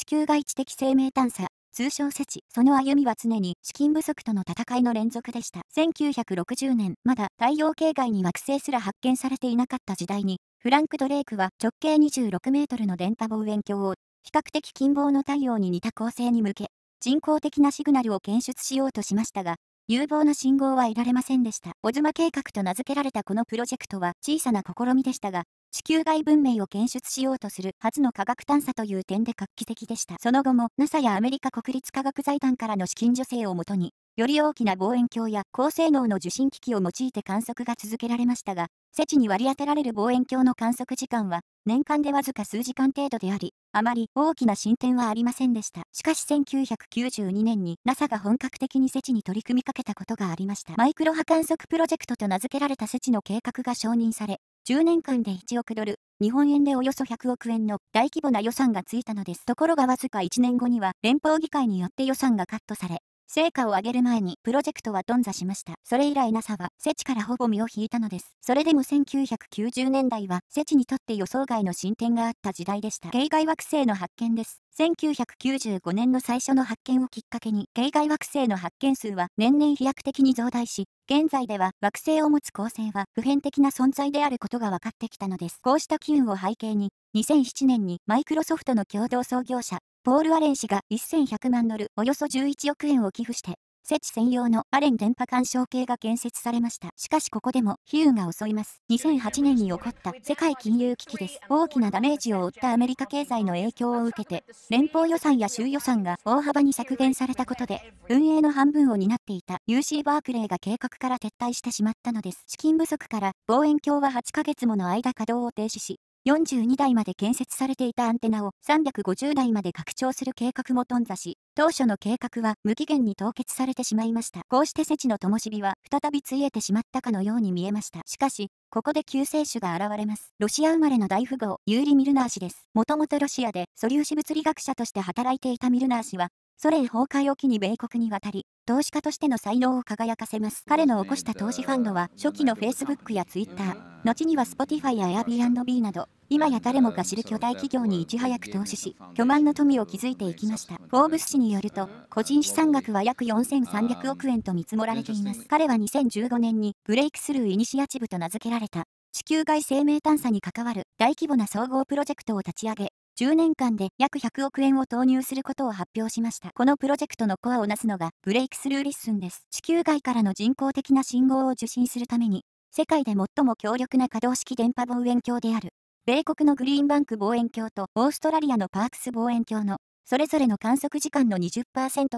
地球外知的生命探査通称世知その歩みは常に資金不足との戦いの連続でした1960年まだ太陽系外に惑星すら発見されていなかった時代にフランク・ドレイクは直径26メートルの電波望遠鏡を比較的近傍の太陽に似た恒星に向け人工的なシグナルを検出しようとしましたが有望な信号は得られませんでした。オズマ計画と名付けられたこのプロジェクトは小さな試みでしたが、地球外文明を検出しようとする初の科学探査という点で画期的でした。その後も NASA やアメリカ国立科学財団からの資金助成をもとに、より大きな望遠鏡や高性能の受信機器を用いて観測が続けられましたが、設置に割り当てられる望遠鏡の観測時間は、年間でわずか数時間程度であり、あまり大きな進展はありませんでした。しかし1992年に NASA が本格的に設置に取り組みかけたことがありました。マイクロ波観測プロジェクトと名付けられた設置の計画が承認され、10年間で1億ドル、日本円でおよそ100億円の大規模な予算がついたのです。ところがわずか1年後には連邦議会によって予算がカットされ、成果を上げる前にプロジェクトは頓挫しました。それ以来 NASA は世地からほぼ身を引いたのです。それでも1990年代は世地にとって予想外の進展があった時代でした。系外惑星の発見です。1995年の最初の発見をきっかけに、系外惑星の発見数は年々飛躍的に増大し、現在では惑星を持つ恒星は普遍的な存在であることが分かってきたのです。こうした機運を背景に、2007年にマイクロソフトの共同創業者ポール・アレン氏が1100万ドルおよそ11億円を寄付して、設置専用のアレン電波干渉計が建設されました。しかしここでも比喩が襲います。2008年に起こった世界金融危機です。大きなダメージを負ったアメリカ経済の影響を受けて、連邦予算や州予算が大幅に削減されたことで、運営の半分を担っていた UC バークレーが計画から撤退してしまったのです。資金不足から望遠鏡は8ヶ月もの間稼働を停止し、42台まで建設されていたアンテナを350台まで拡張する計画も頓挫し、当初の計画は無期限に凍結されてしまいました。こうして世知の灯火は再びついえてしまったかのように見えました。しかし、ここで救世主が現れます。ロシア生まれの大富豪、ユーリ・ミルナー氏です。もともとロシアで素粒子物理学者として働いていたミルナー氏は、ソ連崩壊を機に米国に渡り、投資家としての才能を輝かせます。彼の起こした投資ファンドは、初期の Facebook や Twitter、後には Spotify や Airbnb など、今や誰もが知る巨大企業にいち早く投資し、巨万の富を築いていきました。フォーブス氏によると、個人資産額は約4300億円と見積もられています。彼は2015年に、ブレイクスルーイニシアチブと名付けられた、地球外生命探査に関わる大規模な総合プロジェクトを立ち上げ、10年間で約100億円を投入することを発表しました。このプロジェクトのコアをなすのがブレイクスルーリッスンです。地球外からの人工的な信号を受信するために、世界で最も強力な可動式電波望遠鏡である、米国のグリーンバンク望遠鏡とオーストラリアのパークス望遠鏡の、それぞれの観測時間の20%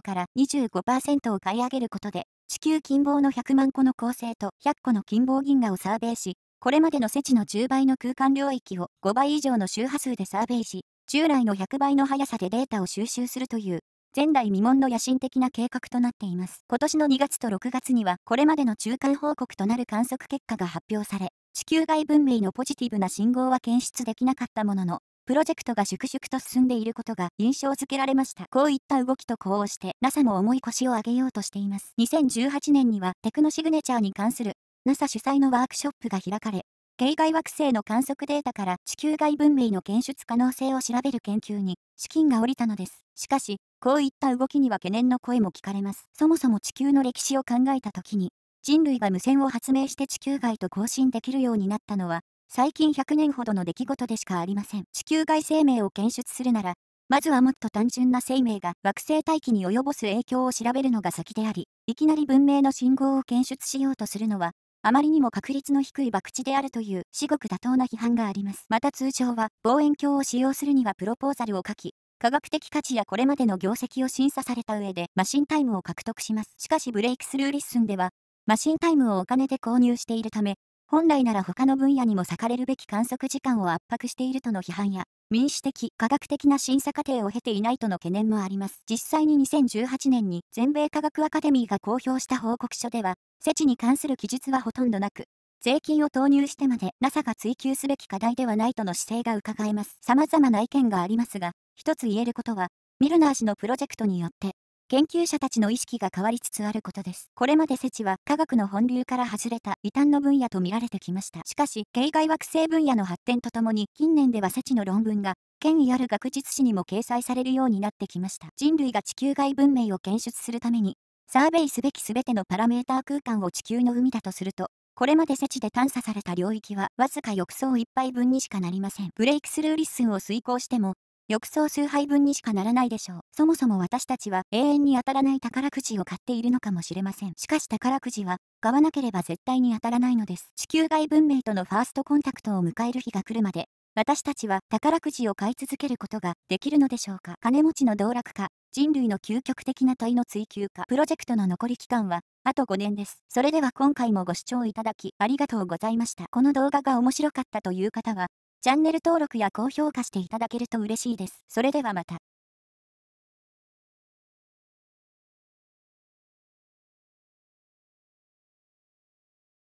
から25%を買い上げることで、地球近傍の100万個の恒星と100個の近傍銀河をサーベイし、これまでの世地の10倍の空間領域を5倍以上の周波数でサーベイし、従来の100倍の速さでデータを収集するという、前代未聞の野心的な計画となっています。今年の2月と6月には、これまでの中間報告となる観測結果が発表され、地球外文明のポジティブな信号は検出できなかったものの、プロジェクトが粛々と進んでいることが印象づけられました。こういった動きと呼応して NASA も重い腰を上げようとしています。2018年にはテクノシグネチャーに関する NASA 主催のワークショップが開かれ、系外惑星の観測データから地球外文明の検出可能性を調べる研究に資金が下りたのです。しかし、こういった動きには懸念の声も聞かれます。そもそも地球の歴史を考えた時に、人類が無線を発明して地球外と交信できるようになったのは、最近100年ほどの出来事でしかありません。地球外生命を検出するなら、まずはもっと単純な生命が惑星大気に及ぼす影響を調べるのが先であり、いきなり文明の信号を検出しようとするのは、あまりにも確率の低い博打であるという至極妥当な批判があります。また通常は、望遠鏡を使用するにはプロポーザルを書き、科学的価値やこれまでの業績を審査された上でマシンタイムを獲得します。しかしブレイクスルーリッスンでは、マシンタイムをお金で購入しているため、本来なら他の分野にも割かれるべき観測時間を圧迫しているとの批判や、民主的、科学的な審査過程を経ていないとの懸念もあります。実際に2018年に全米科学アカデミーが公表した報告書では、設置に関する記述はほとんどなく、税金を投入してまで NASA が追求すべき課題ではないとの姿勢が伺えます。様々な意見がありますが、一つ言えることは、ミルナー氏のプロジェクトによって研究者たちの意識が変わりつつあることです。これまで世知は科学の本流から外れた異端の分野と見られてきました。しかし、系外惑星分野の発展とともに、近年では世知の論文が権威ある学術誌にも掲載されるようになってきました。人類が地球外文明を検出するために、サーベイすべき全てのパラメーター空間を地球の海だとすると、これまで世知で探査された領域はわずか浴槽1杯分にしかなりません。ブレイクスルーリッスンを遂行しても、浴槽数杯分にしかならないでしょう。そもそも私たちは永遠に当たらない宝くじを買っているのかもしれません。しかし宝くじは買わなければ絶対に当たらないのです。地球外文明とのファーストコンタクトを迎える日が来るまで、私たちは宝くじを買い続けることができるのでしょうか。金持ちの道楽か、人類の究極的な問いの追求か、プロジェクトの残り期間は、あと5年です。それでは今回もご視聴いただきありがとうございました。この動画が面白かったという方は、チャンネル登録や高評価していただけると嬉しいです。それではまた。